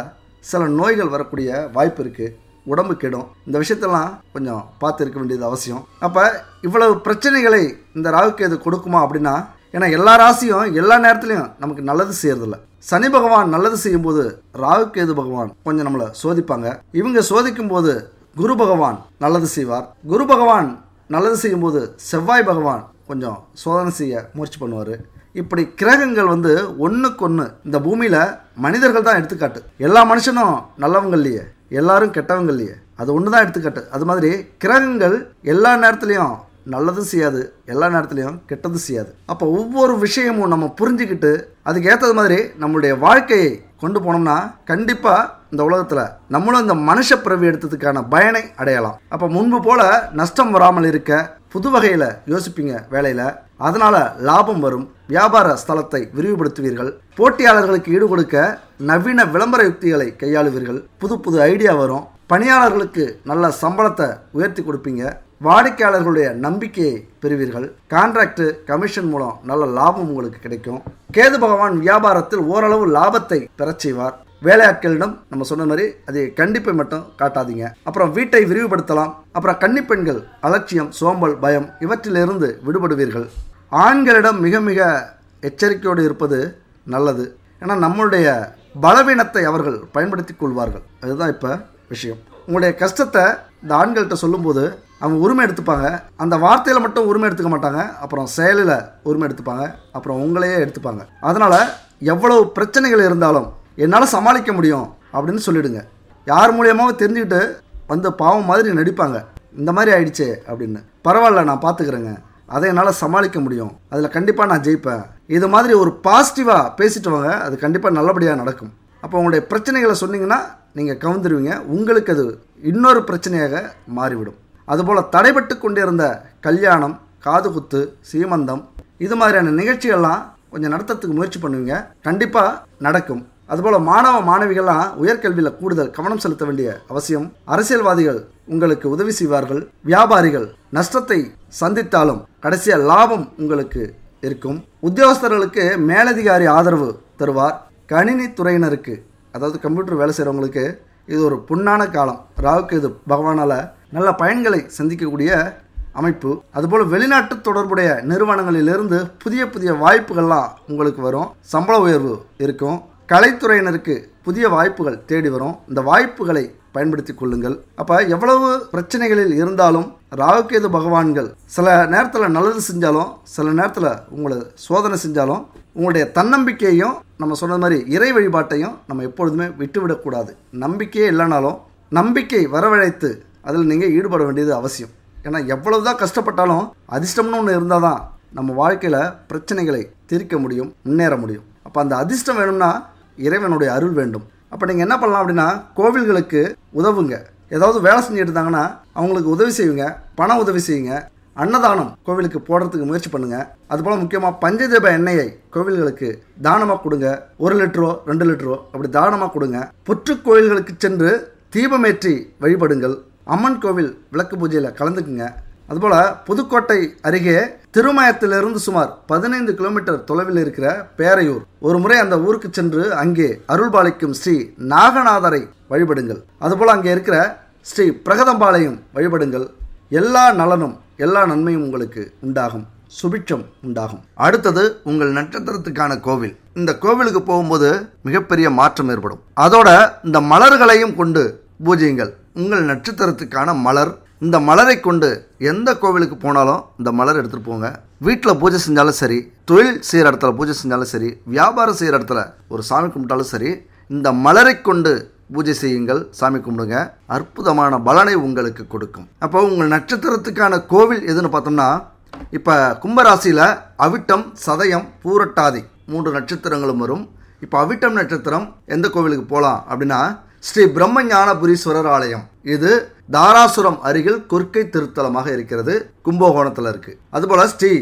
சில நோய்கள் வரக்கூடிய வாய்ப்பு இருக்குது உடம்பு கெடும் இந்த விஷயத்தெல்லாம் கொஞ்சம் பார்த்து இருக்க வேண்டியது அவசியம் அப்போ இவ்வளவு பிரச்சனைகளை இந்த ராகுக்கு எது கொடுக்குமா அப்படின்னா ஏன்னா எல்லா ராசியும் எல்லா நேரத்துலையும் நமக்கு நல்லது செய்யறதில்ல சனி பகவான் நல்லது செய்யும்போது ராகு கேது பகவான் கொஞ்சம் நம்மளை சோதிப்பாங்க இவங்க சோதிக்கும் போது குரு பகவான் நல்லது செய்வார் குரு பகவான் நல்லது செய்யும்போது செவ்வாய் பகவான் கொஞ்சம் சோதனை செய்ய முயற்சி பண்ணுவார் இப்படி கிரகங்கள் வந்து ஒன்றுக்கு ஒன்று இந்த பூமியில் மனிதர்கள் தான் எடுத்துக்காட்டு எல்லா மனுஷனும் நல்லவங்க இல்லையே எல்லாரும் கெட்டவங்க இல்லையே அது ஒன்று தான் எடுத்துக்காட்டு அது மாதிரி கிரகங்கள் எல்லா நேரத்துலையும் நல்லதும் செய்யாது எல்லா நேரத்துலையும் கெட்டதும் செய்யாது அப்போ ஒவ்வொரு விஷயமும் நம்ம புரிஞ்சுக்கிட்டு அதுக்கு ஏற்றது மாதிரி நம்மளுடைய வாழ்க்கையை கொண்டு போனோம்னா கண்டிப்பாக இந்த உலகத்தில் நம்மளும் இந்த மனுஷ பிறவி எடுத்ததுக்கான பயனை அடையலாம் அப்போ முன்பு போல நஷ்டம் வராமல் இருக்க புது வகையில் யோசிப்பீங்க வேலையில் அதனால் லாபம் வரும் வியாபார ஸ்தலத்தை விரிவுபடுத்துவீர்கள் போட்டியாளர்களுக்கு ஈடு கொடுக்க நவீன விளம்பர யுக்திகளை கையாளுவீர்கள் புது புது ஐடியா வரும் பணியாளர்களுக்கு நல்ல சம்பளத்தை உயர்த்தி கொடுப்பீங்க வாடிக்கையாளர்களுடைய நம்பிக்கையை பெறுவீர்கள் கான்ட்ராக்ட் கமிஷன் மூலம் நல்ல லாபம் உங்களுக்கு கிடைக்கும் கேது பகவான் வியாபாரத்தில் ஓரளவு லாபத்தை பெறச் செய்வார் வேலையாட்களிடம் நம்ம சொன்ன மாதிரி அது கண்டிப்பை மட்டும் காட்டாதீங்க அப்புறம் வீட்டை விரிவுபடுத்தலாம் அப்புறம் கன்னிப்பெண்கள் அலட்சியம் சோம்பல் பயம் இவற்றிலிருந்து விடுபடுவீர்கள் ஆண்களிடம் மிக மிக எச்சரிக்கையோடு இருப்பது நல்லது ஏன்னா நம்மளுடைய பலவீனத்தை அவர்கள் பயன்படுத்தி கொள்வார்கள் அதுதான் இப்போ விஷயம் உங்களுடைய கஷ்டத்தை இந்த ஆண்கள்கிட்ட சொல்லும்போது அவங்க உரிமை எடுத்துப்பாங்க அந்த வார்த்தையில் மட்டும் உரிமை எடுத்துக்க மாட்டாங்க அப்புறம் செயலில் உரிமை எடுத்துப்பாங்க அப்புறம் உங்களையே எடுத்துப்பாங்க அதனால் எவ்வளவு பிரச்சனைகள் இருந்தாலும் என்னால் சமாளிக்க முடியும் அப்படின்னு சொல்லிவிடுங்க யார் மூலியமாக தெரிஞ்சுக்கிட்டு வந்த பாவம் மாதிரி நடிப்பாங்க இந்த மாதிரி ஆயிடுச்சே அப்படின்னு பரவாயில்ல நான் பார்த்துக்கிறேங்க அதை என்னால் சமாளிக்க முடியும் அதில் கண்டிப்பாக நான் ஜெயிப்பேன் இது மாதிரி ஒரு பாசிட்டிவாக பேசிட்டு வாங்க அது கண்டிப்பாக நல்லபடியாக நடக்கும் அப்போ உங்களுடைய பிரச்சனைகளை சொன்னீங்கன்னா நீங்கள் கவுந்துருவீங்க உங்களுக்கு அது இன்னொரு பிரச்சனையாக மாறிவிடும் அதுபோல் தடைபட்டு கொண்டிருந்த கல்யாணம் காதுகுத்து சீமந்தம் இது மாதிரியான நிகழ்ச்சிகள்லாம் கொஞ்சம் நடத்துறதுக்கு முயற்சி பண்ணுவீங்க கண்டிப்பாக நடக்கும் அதுபோல் மாணவ மாணவிகள்லாம் உயர்கல்வியில் கூடுதல் கவனம் செலுத்த வேண்டிய அவசியம் அரசியல்வாதிகள் உங்களுக்கு உதவி செய்வார்கள் வியாபாரிகள் நஷ்டத்தை சந்தித்தாலும் கடைசியாக லாபம் உங்களுக்கு இருக்கும் உத்தியோகஸ்தர்களுக்கு மேலதிகாரி ஆதரவு தருவார் கணினி துறையினருக்கு அதாவது கம்ப்யூட்டர் வேலை செய்கிறவங்களுக்கு இது ஒரு புண்ணான காலம் ராவுக்கு இது பகவானால் நல்ல பயன்களை சந்திக்கக்கூடிய அமைப்பு அதுபோல் வெளிநாட்டு தொடர்புடைய நிறுவனங்களிலிருந்து புதிய புதிய வாய்ப்புகள்லாம் உங்களுக்கு வரும் சம்பள உயர்வு இருக்கும் கலைத்துறையினருக்கு புதிய வாய்ப்புகள் தேடி வரும் இந்த வாய்ப்புகளை பயன்படுத்தி கொள்ளுங்கள் அப்போ எவ்வளவு பிரச்சனைகளில் இருந்தாலும் ராகுகேது பகவான்கள் சில நேரத்தில் நல்லது செஞ்சாலும் சில நேரத்தில் உங்களை சோதனை செஞ்சாலும் உங்களுடைய தன்னம்பிக்கையையும் நம்ம சொன்ன மாதிரி இறை வழிபாட்டையும் நம்ம எப்பொழுதுமே விட்டுவிடக்கூடாது நம்பிக்கையே இல்லைனாலும் நம்பிக்கை வரவழைத்து அதில் நீங்கள் ஈடுபட வேண்டியது அவசியம் ஏன்னா எவ்வளவு தான் கஷ்டப்பட்டாலும் அதிர்ஷ்டம்னு ஒன்று இருந்தால் தான் நம்ம வாழ்க்கையில் பிரச்சனைகளை தீர்க்க முடியும் முன்னேற முடியும் அப்போ அந்த அதிர்ஷ்டம் வேணும்னா இறைவனுடைய அருள் வேண்டும் அப்போ நீங்கள் என்ன பண்ணலாம் அப்படின்னா கோவில்களுக்கு உதவுங்க ஏதாவது வேலை செஞ்சுட்டு இருந்தாங்கன்னா அவங்களுக்கு உதவி செய்வீங்க பண உதவி செய்யுங்க அன்னதானம் கோவிலுக்கு போடுறதுக்கு முயற்சி பண்ணுங்க அதுபோல் முக்கியமாக பஞ்சதேப எண்ணெயை கோவில்களுக்கு தானமாக கொடுங்க ஒரு லிட்டரோ ரெண்டு லிட்டரோ அப்படி தானமாக கொடுங்க புற்று கோவில்களுக்கு சென்று தீபமேற்றி வழிபடுங்கள் அம்மன் கோவில் விளக்கு பூஜையில் கலந்துக்குங்க அதுபோல் புதுக்கோட்டை அருகே திருமயத்திலிருந்து சுமார் பதினைந்து கிலோமீட்டர் தொலைவில் இருக்கிற பேரையூர் ஒரு முறை அந்த ஊருக்கு சென்று அங்கே அருள்பாலிக்கும் ஸ்ரீ நாகநாதரை வழிபடுங்கள் அதுபோல் அங்கே இருக்கிற ஸ்ரீ பிரகதம்பாளையும் வழிபடுங்கள் எல்லா நலனும் எல்லா நன்மையும் உங்களுக்கு உண்டாகும் சுபிட்சம் உண்டாகும் அடுத்தது உங்கள் நட்சத்திரத்துக்கான கோவில் இந்த கோவிலுக்கு போகும்போது மிகப்பெரிய மாற்றம் ஏற்படும் அதோட இந்த மலர்களையும் கொண்டு பூஜையுங்கள் உங்கள் நட்சத்திரத்துக்கான மலர் இந்த மலரை கொண்டு எந்த கோவிலுக்கு போனாலும் இந்த மலர் எடுத்துகிட்டு போங்க வீட்டில் பூஜை செஞ்சாலும் சரி தொழில் செய்கிற இடத்துல பூஜை செஞ்சாலும் சரி வியாபாரம் செய்கிற இடத்துல ஒரு சாமி கும்பிட்டாலும் சரி இந்த மலரை கொண்டு பூஜை செய்யுங்கள் சாமி கும்பிடுங்க அற்புதமான பலனை உங்களுக்கு கொடுக்கும் அப்போ உங்கள் நட்சத்திரத்துக்கான கோவில் எதுன்னு பார்த்தோம்னா இப்போ கும்பராசியில் அவிட்டம் சதயம் பூரட்டாதி மூன்று நட்சத்திரங்களும் வரும் இப்போ அவிட்டம் நட்சத்திரம் எந்த கோவிலுக்கு போகலாம் அப்படின்னா ஸ்ரீ பிரம்ம ஞானபுரீஸ்வரர் ஆலயம் இது தாராசுரம் அருகில் கொற்கை திருத்தலமாக இருக்கிறது கும்பகோணத்தில் இருக்குது அதுபோல் ஸ்ரீ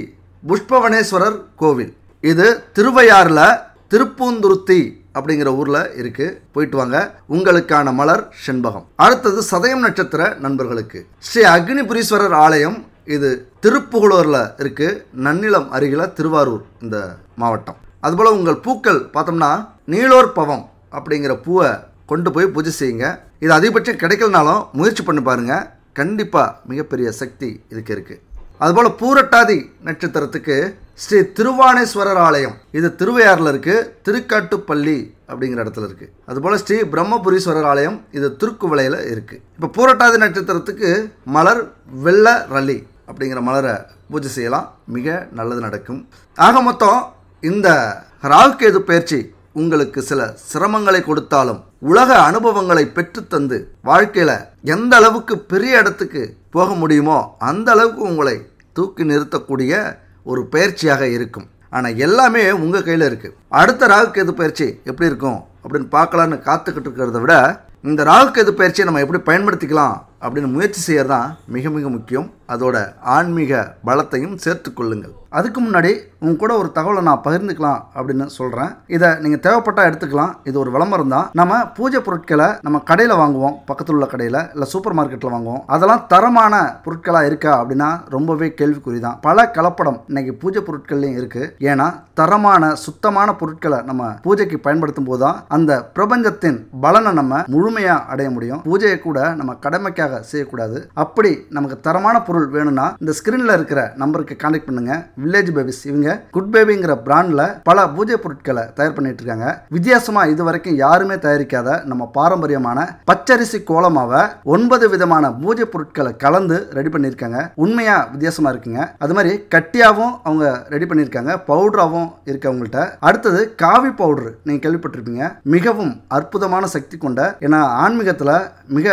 புஷ்பவனேஸ்வரர் கோவில் இது திருவையாறில் திருப்பூந்துருத்தி அப்படிங்கிற ஊரில் இருக்குது போயிட்டு வாங்க உங்களுக்கான மலர் செண்பகம் அடுத்தது சதயம் நட்சத்திர நண்பர்களுக்கு ஸ்ரீ அக்னிபுரீஸ்வரர் ஆலயம் இது திருப்புகழூரில் இருக்குது நன்னிலம் அருகில் திருவாரூர் இந்த மாவட்டம் அதுபோல் உங்கள் பூக்கள் பார்த்தோம்னா நீலோர் பவம் அப்படிங்கிற பூவை கொண்டு போய் பூஜை செய்யுங்க இது அதிகபட்சம் கிடைக்கலனாலும் முயற்சி பண்ணி பாருங்கள் கண்டிப்பாக மிகப்பெரிய சக்தி இதுக்கு இருக்குது அதுபோல் பூரட்டாதி நட்சத்திரத்துக்கு ஸ்ரீ திருவானேஸ்வரர் ஆலயம் இது திருவையாறில் இருக்குது திருக்காட்டுப்பள்ளி அப்படிங்கிற இடத்துல இருக்குது அதுபோல் ஸ்ரீ பிரம்மபுரீஸ்வரர் ஆலயம் இது திருக்குவளையில் இருக்குது இப்போ பூரட்டாதி நட்சத்திரத்துக்கு மலர் வெள்ள ரலி அப்படிங்கிற மலரை பூஜை செய்யலாம் மிக நல்லது நடக்கும் ஆக மொத்தம் இந்த ராகுகேது பயிற்சி உங்களுக்கு சில சிரமங்களை கொடுத்தாலும் உலக அனுபவங்களை பெற்றுத்தந்து வாழ்க்கையில் எந்த அளவுக்கு பெரிய இடத்துக்கு போக முடியுமோ அந்த அளவுக்கு உங்களை தூக்கி நிறுத்தக்கூடிய ஒரு பயிற்சியாக இருக்கும் ஆனால் எல்லாமே உங்கள் கையில் இருக்குது அடுத்த ராகுக்கேது பயிற்சி எப்படி இருக்கும் அப்படின்னு பார்க்கலான்னு காத்துக்கிட்டு இருக்கிறத விட இந்த ராகுக்கேது பயிற்சியை நம்ம எப்படி பயன்படுத்திக்கலாம் அப்படின்னு முயற்சி செய்கிறது தான் மிக மிக முக்கியம் அதோட ஆன்மீக பலத்தையும் சேர்த்துக்கொள்ளுங்கள் அதுக்கு முன்னாடி உங்க கூட ஒரு தகவலை நான் பகிர்ந்துக்கலாம் அப்படின்னு சொல்கிறேன் இதை நீங்கள் தேவைப்பட்டால் எடுத்துக்கலாம் இது ஒரு விளம்பரம் தான் நம்ம பூஜை பொருட்களை நம்ம கடையில் வாங்குவோம் பக்கத்தில் உள்ள கடையில் இல்லை சூப்பர் மார்க்கெட்டில் வாங்குவோம் அதெல்லாம் தரமான பொருட்களாக இருக்கா அப்படின்னா ரொம்பவே கேள்விக்குறி தான் பல கலப்படம் இன்னைக்கு பூஜை பொருட்கள்லையும் இருக்குது ஏன்னா தரமான சுத்தமான பொருட்களை நம்ம பூஜைக்கு பயன்படுத்தும் போது தான் அந்த பிரபஞ்சத்தின் பலனை நம்ம முழுமையாக அடைய முடியும் பூஜையை கூட நம்ம கடமைக்காக செய்யக்கூடாது அப்படி நமக்கு தரமான பொருள் பொருள் வேணும்னா இந்த ஸ்கிரீன்ல இருக்கிற நம்பருக்கு கான்டெக்ட் பண்ணுங்க வில்லேஜ் பேபிஸ் இவங்க குட் பேபிங்கிற பிராண்ட்ல பல பூஜை பொருட்களை தயார் பண்ணிட்டு இருக்காங்க வித்தியாசமா இது வரைக்கும் யாருமே தயாரிக்காத நம்ம பாரம்பரியமான பச்சரிசி கோலமாக ஒன்பது விதமான பூஜை பொருட்களை கலந்து ரெடி பண்ணியிருக்காங்க உண்மையா வித்தியாசமா இருக்குங்க அது மாதிரி கட்டியாகவும் அவங்க ரெடி பண்ணியிருக்காங்க பவுடராகவும் இருக்கு அவங்கள்ட்ட அடுத்தது காவி பவுடர் நீங்கள் கேள்விப்பட்டிருப்பீங்க மிகவும் அற்புதமான சக்தி கொண்ட ஏன்னா ஆன்மீகத்தில் மிக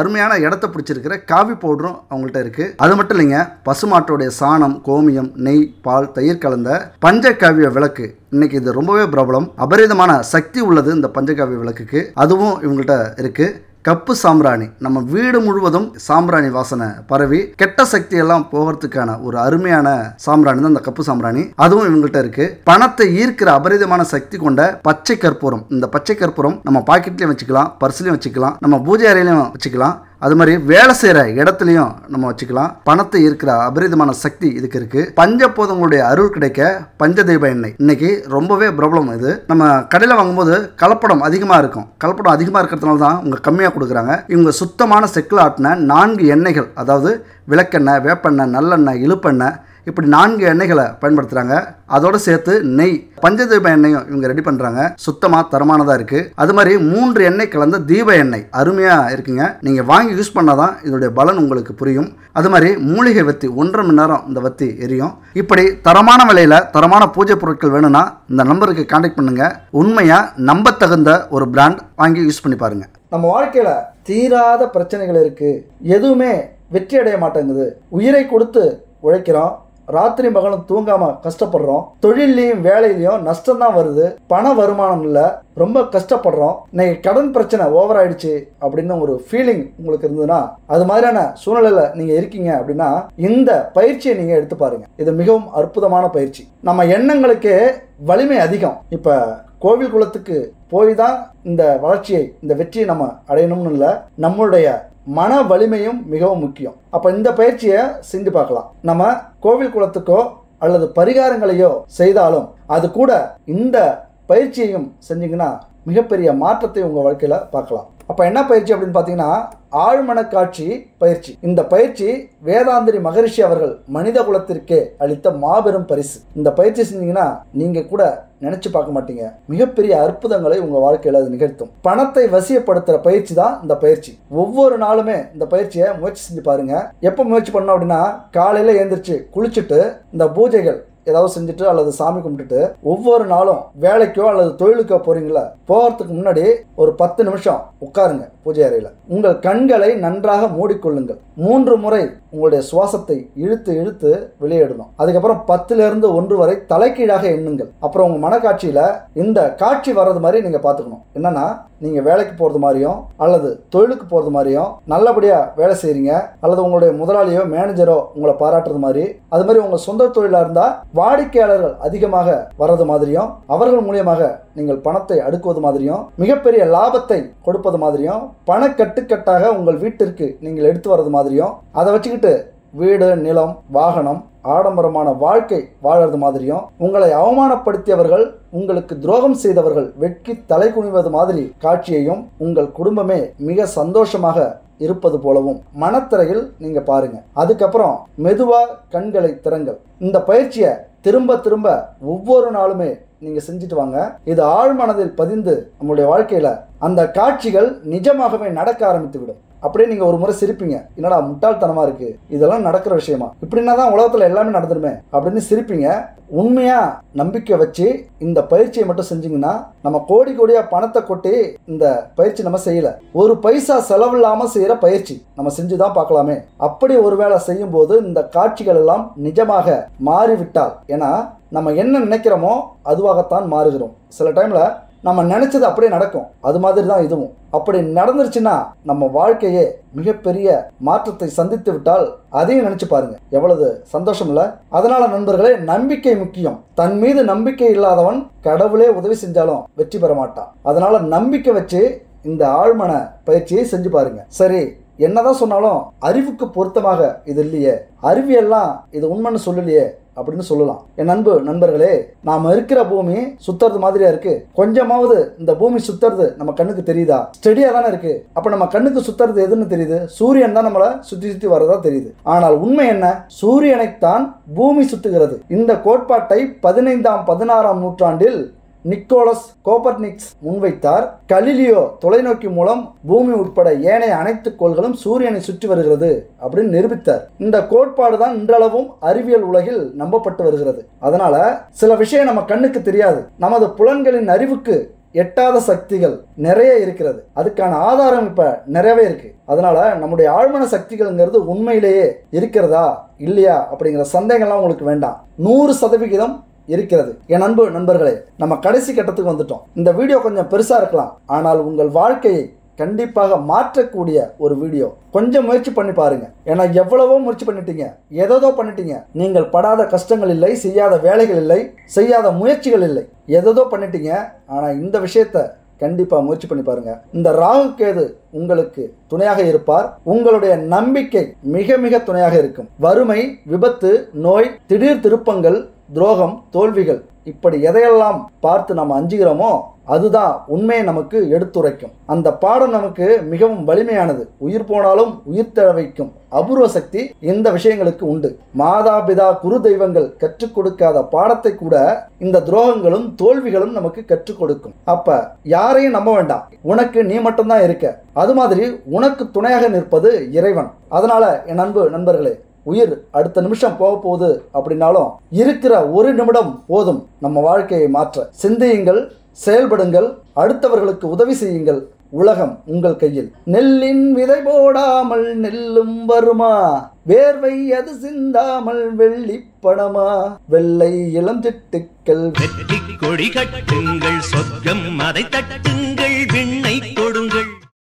அருமையான இடத்த பிடிச்சிருக்கிற காவி பவுடரும் அவங்கள்ட்ட இருக்கு அது மட்டும் இல்லைங்க பசுமாட்டுடைய சாணம் கோமியம் நெய் பால் தயிர் கலந்த பஞ்சகாவிய விளக்கு இன்னைக்கு இது ரொம்பவே பிரபலம் அபரிதமான சக்தி உள்ளது இந்த பஞ்சகாவிய விளக்குக்கு அதுவும் இவங்கள்ட்ட இருக்கு கப்பு சாம்பிராணி நம்ம வீடு முழுவதும் சாம்பிராணி வாசனை பரவி கெட்ட சக்தி எல்லாம் போகிறதுக்கான ஒரு அருமையான சாம்பிராணி தான் இந்த கப்பு சாம்பிராணி அதுவும் இவங்கள்ட்ட இருக்கு பணத்தை ஈர்க்கிற அபரிதமான சக்தி கொண்ட பச்சை கற்பூரம் இந்த பச்சை கற்பூரம் நம்ம பாக்கெட்லயும் வச்சுக்கலாம் பர்சிலையும் வச்சுக்கலாம் நம்ம பூஜை அறையிலையும் வச்சுக்கலாம் அது மாதிரி வேலை செய்கிற இடத்துலையும் நம்ம வச்சுக்கலாம் பணத்தை இருக்கிற அபரிதமான சக்தி இதுக்கு இருக்கு பஞ்சபோதங்களுடைய அருள் கிடைக்க பஞ்சதெய்வ எண்ணெய் இன்னைக்கு ரொம்பவே பிரபலம் இது நம்ம கடையில் வாங்கும்போது கலப்படம் அதிகமாக இருக்கும் கலப்படம் அதிகமாக இருக்கிறதுனால தான் உங்கள் கம்மியாக கொடுக்குறாங்க இவங்க சுத்தமான செக்கில் ஆட்டின நான்கு எண்ணெய்கள் அதாவது விளக்கெண்ணெய் வேப்பெண்ணெய் நல்லெண்ணெய் இழுப்பெண்ணெய் இப்படி நான்கு எண்ணெய்களை பயன்படுத்துகிறாங்க அதோட சேர்த்து நெய் பஞ்சதீப எண்ணெயும் இவங்க ரெடி பண்ணுறாங்க சுத்தமாக தரமானதாக இருக்குது அது மாதிரி மூன்று எண்ணெய் கலந்த தீப எண்ணெய் அருமையாக இருக்குங்க நீங்கள் வாங்கி யூஸ் பண்ணால் தான் இதோடைய பலன் உங்களுக்கு புரியும் அது மாதிரி மூலிகை வத்தி ஒன்றரை மணி நேரம் இந்த வத்தி எரியும் இப்படி தரமான விலையில் தரமான பூஜை பொருட்கள் வேணும்னா இந்த நம்பருக்கு கான்டாக்ட் பண்ணுங்கள் உண்மையாக தகுந்த ஒரு பிராண்ட் வாங்கி யூஸ் பண்ணி பாருங்கள் நம்ம வாழ்க்கையில் தீராத பிரச்சனைகள் இருக்குது எதுவுமே வெற்றி அடைய மாட்டேங்குது உயிரை கொடுத்து உழைக்கிறோம் ராத்திரி மகளும் தூங்காம கஷ்டப்படுறோம் தொழிலையும் வேலையிலையும் நஷ்டம் தான் வருது பண வருமானம் இல்லை ரொம்ப கஷ்டப்படுறோம் இன்னைக்கு கடன் பிரச்சனை ஓவர் ஆயிடுச்சு அப்படின்னு ஒரு ஃபீலிங் உங்களுக்கு இருந்ததுன்னா அது மாதிரியான சூழ்நிலையில நீங்க இருக்கீங்க அப்படின்னா இந்த பயிற்சியை நீங்க எடுத்து பாருங்க இது மிகவும் அற்புதமான பயிற்சி நம்ம எண்ணங்களுக்கு வலிமை அதிகம் இப்ப கோவில் குலத்துக்கு போய் தான் இந்த வளர்ச்சியை இந்த வெற்றியை நம்ம அடையணும்னு இல்லை நம்மளுடைய மன வலிமையும் மிகவும் முக்கியம் அப்போ இந்த பயிற்சியை செஞ்சு பார்க்கலாம் நம்ம கோவில் குளத்துக்கோ அல்லது பரிகாரங்களையோ செய்தாலும் அது கூட இந்த பயிற்சியையும் செஞ்சீங்கன்னா மிகப்பெரிய மாற்றத்தை உங்கள் வாழ்க்கையில் பார்க்கலாம் அப்போ என்ன பயிற்சி அப்படின்னு பார்த்தீங்கன்னா ஆழ்மன காட்சி பயிற்சி இந்த பயிற்சி வேதாந்திரி மகரிஷி அவர்கள் மனித குலத்திற்கே அளித்த மாபெரும் பரிசு இந்த பயிற்சி செஞ்சீங்கன்னா நீங்கள் கூட நினச்சி பார்க்க மாட்டீங்க மிகப்பெரிய அற்புதங்களை உங்கள் வாழ்க்கையில் அது நிகழ்த்தும் பணத்தை வசியப்படுத்துகிற பயிற்சி தான் இந்த பயிற்சி ஒவ்வொரு நாளுமே இந்த பயிற்சியை முயற்சி செஞ்சு பாருங்கள் எப்போ முயற்சி பண்ணோம் அப்படின்னா காலையில் எழுந்திரிச்சு குளிச்சுட்டு இந்த பூஜைகள் ஏதாவது செஞ்சுட்டு அல்லது சாமி கும்பிட்டுட்டு ஒவ்வொரு நாளும் வேலைக்கோ அல்லது தொழிலுக்கோ போறீங்களா போகிறதுக்கு முன்னாடி ஒரு பத்து நிமிஷம் உட்காருங்க பூஜை அறையில் உங்கள் கண்களை நன்றாக மூடிக்கொள்ளுங்கள் மூன்று முறை உங்களுடைய சுவாசத்தை இழுத்து இழுத்து வெளியிடணும் அதுக்கப்புறம் இருந்து ஒன்று வரை தலைக்கீழாக எண்ணுங்கள் அப்புறம் உங்கள் மனக்காட்சியில இந்த காட்சி வர்றது மாதிரி நீங்கள் பார்த்துக்கணும் என்னன்னா நீங்கள் வேலைக்கு போகிறது மாதிரியும் அல்லது தொழிலுக்கு போகிறது மாதிரியும் நல்லபடியாக வேலை செய்கிறீங்க அல்லது உங்களுடைய முதலாளியோ மேனேஜரோ உங்களை பாராட்டுறது மாதிரி அது மாதிரி உங்கள் சொந்த தொழிலாக இருந்தால் வாடிக்கையாளர்கள் அதிகமாக வர்றது மாதிரியும் அவர்கள் மூலியமாக நீங்கள் பணத்தை அடுக்குவது மாதிரியும் மிகப்பெரிய லாபத்தை கொடுப்பது மாதிரியும் பண கட்டுக்கட்டாக உங்கள் வீட்டிற்கு நீங்கள் எடுத்து வர்றது மாதிரியும் அதை வச்சுக்கிட்டு வீடு நிலம் வாகனம் ஆடம்பரமான வாழ்க்கை வாழறது மாதிரியும் உங்களை அவமானப்படுத்தியவர்கள் உங்களுக்கு துரோகம் செய்தவர்கள் வெட்கி தலை குனிவது மாதிரி காட்சியையும் உங்கள் குடும்பமே மிக சந்தோஷமாக இருப்பது போலவும் மனத்திரையில் நீங்கள் பாருங்கள் அதுக்கப்புறம் மெதுவாக கண்களை திறங்கள் இந்த பயிற்சியை திரும்ப திரும்ப ஒவ்வொரு நாளுமே நீங்கள் செஞ்சுட்டு வாங்க இது ஆழ்மனதில் பதிந்து நம்முடைய வாழ்க்கையில் அந்த காட்சிகள் நிஜமாகவே நடக்க ஆரம்பித்து விடும் அப்படியே நீங்கள் ஒரு முறை சிரிப்பீங்க என்னடா முட்டாள்தனமாக இருக்குது இதெல்லாம் நடக்கிற விஷயமா இப்படின்னா தான் உலகத்தில் எல்லாமே நடந்துருமே அப்படின்னு சிரிப்பீங்க உண்மையாக நம்பிக்கை வச்சு இந்த பயிற்சியை மட்டும் செஞ்சிங்கன்னா நம்ம கோடி கோடியா பணத்தை கொட்டி இந்த பயிற்சி நம்ம செய்யலை ஒரு பைசா செலவில்லாமல் செய்கிற பயிற்சி நம்ம செஞ்சு தான் பார்க்கலாமே அப்படி ஒரு வேளை செய்யும் போது இந்த காட்சிகள் எல்லாம் நிஜமாக மாறிவிட்டால் ஏன்னா நம்ம என்ன நினைக்கிறோமோ அதுவாகத்தான் மாறுகிறோம் சில டைமில் நம்ம நினச்சது அப்படியே நடக்கும் அது மாதிரி தான் இதுவும் அப்படி நடந்துருச்சுன்னா நம்ம வாழ்க்கையே மிகப்பெரிய மாற்றத்தை சந்தித்து விட்டால் அதையும் நினச்சி பாருங்க எவ்வளவு சந்தோஷம் இல்லை அதனால நண்பர்களே நம்பிக்கை முக்கியம் தன் மீது நம்பிக்கை இல்லாதவன் கடவுளே உதவி செஞ்சாலும் வெற்றி பெற மாட்டான் அதனால நம்பிக்கை வச்சு இந்த ஆழ்மன பயிற்சியை செஞ்சு பாருங்க சரி என்னதான் சொன்னாலும் அறிவுக்கு பொருத்தமாக இது இல்லையே அறிவியெல்லாம் இது உண்மைன்னு சொல்லலையே அப்படின்னு சொல்லலாம் என் நண்பு நண்பர்களே நாம இருக்கிற பூமி சுத்துறது மாதிரியா இருக்கு கொஞ்சமாவது இந்த பூமி சுத்தறது நம்ம கண்ணுக்கு தெரியுதா ஸ்டெடியா தானே இருக்கு அப்ப நம்ம கண்ணுக்கு சுத்துறது எதுன்னு தெரியுது சூரியன் தான் நம்மள சுத்தி சுத்தி வரதா தெரியுது ஆனால் உண்மை என்ன சூரியனைத்தான் பூமி சுத்துகிறது இந்த கோட்பாட்டை பதினைந்தாம் பதினாறாம் நூற்றாண்டில் நிக்கோலஸ் கோபர்னிக்ஸ் முன்வைத்தார் கலிலியோ தொலைநோக்கி மூலம் பூமி உட்பட ஏனைய அனைத்து கோள்களும் சூரியனை சுற்றி வருகிறது அப்படின்னு நிரூபித்தார் இந்த கோட்பாடு தான் இன்றளவும் அறிவியல் உலகில் நம்பப்பட்டு வருகிறது அதனால சில விஷயம் நம்ம கண்ணுக்கு தெரியாது நமது புலன்களின் அறிவுக்கு எட்டாத சக்திகள் நிறைய இருக்கிறது அதுக்கான ஆதாரம் இப்ப நிறையவே இருக்கு அதனால நம்முடைய ஆழ்மன சக்திகள்ங்கிறது உண்மையிலேயே இருக்கிறதா இல்லையா அப்படிங்கிற சந்தேகம்லாம் உங்களுக்கு வேண்டாம் நூறு சதவிகிதம் இருக்கிறது என் அன்பு நண்பர்களே நம்ம கடைசி கட்டத்துக்கு வந்துட்டோம் இந்த வீடியோ கொஞ்சம் பெருசா இருக்கலாம் ஆனால் உங்கள் வாழ்க்கையை கண்டிப்பாக மாற்றக்கூடிய ஒரு வீடியோ கொஞ்சம் முயற்சி பண்ணி பாருங்க ஏன்னா எவ்வளவோ முயற்சி பண்ணிட்டீங்க எதோ பண்ணிட்டீங்க நீங்கள் படாத கஷ்டங்கள் இல்லை செய்யாத வேலைகள் இல்லை செய்யாத முயற்சிகள் இல்லை எதோ பண்ணிட்டீங்க ஆனால் இந்த விஷயத்த கண்டிப்பாக முயற்சி பண்ணி பாருங்க இந்த ராகு கேது உங்களுக்கு துணையாக இருப்பார் உங்களுடைய நம்பிக்கை மிக மிக துணையாக இருக்கும் வறுமை விபத்து நோய் திடீர் திருப்பங்கள் துரோகம் தோல்விகள் இப்படி எதையெல்லாம் பார்த்து நம்ம அஞ்சுகிறோமோ அதுதான் உண்மையை நமக்கு எடுத்துரைக்கும் அந்த பாடம் நமக்கு மிகவும் வலிமையானது உயிர் போனாலும் உயிர் தழவைக்கும் அபூர்வ சக்தி இந்த விஷயங்களுக்கு உண்டு மாதா பிதா குரு தெய்வங்கள் கற்றுக் கொடுக்காத பாடத்தை கூட இந்த துரோகங்களும் தோல்விகளும் நமக்கு கற்றுக் கொடுக்கும் அப்ப யாரையும் நம்ப வேண்டாம் உனக்கு நீ மட்டும்தான் இருக்க அது மாதிரி உனக்கு துணையாக நிற்பது இறைவன் அதனால என் அன்பு நண்பர்களே உயிர் அடுத்த நிமிஷம் போக போகுது அப்படின்னாலும் இருக்கிற ஒரு நிமிடம் போதும் நம்ம வாழ்க்கையை மாற்ற சிந்தியுங்கள் செயல்படுங்கள் அடுத்தவர்களுக்கு உதவி செய்யுங்கள் உலகம் உங்கள் கையில் நெல்லின் விதை போடாமல் நெல்லும் வருமா வேர்வை அது சிந்தாமல் வெள்ளிப்படமா வெள்ளை இளம் திட்டுக்கள் வெற்றி கொடி கட்டுங்கள் சொர்க்கம் அதை தட்டுங்கள் விண்ணை கொடுங்கள்